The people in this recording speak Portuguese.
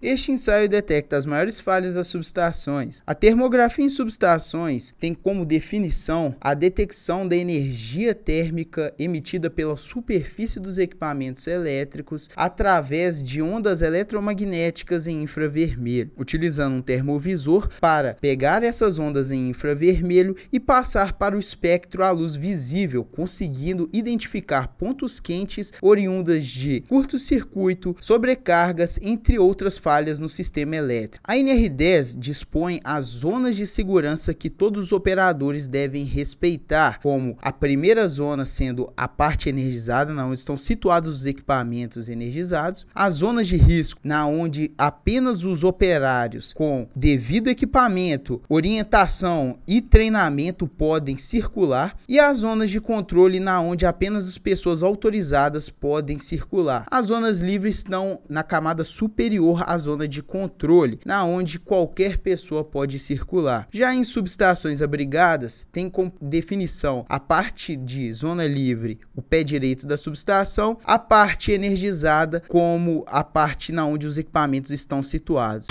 Este ensaio detecta as maiores falhas das subestações. A termografia em subestações tem como definição a detecção da energia térmica emitida pela superfície dos equipamentos elétricos através de ondas eletromagnéticas em infravermelho, utilizando um termovisor para pegar essas ondas em infravermelho e passar para o espectro à luz visível, conseguindo identificar pontos quentes oriundas de curto-circuito, sobrecargas, entre outras falhas no sistema elétrico. A NR10 dispõe as zonas de segurança que todos os operadores devem respeitar, como a primeira zona sendo a parte energizada, na onde estão situados os equipamentos energizados, as zonas de risco, na onde apenas os operários com devido equipamento, orientação e treinamento podem circular, e as zonas de controle, na onde apenas as pessoas autorizadas podem circular. As zonas livres estão na camada superior à zona de controle, na onde qualquer pessoa pode circular. Já em subestações abrigadas, tem como definição a parte de zona livre, o pé direito da subestação, a parte energizada como a parte na onde os equipamentos estão situados.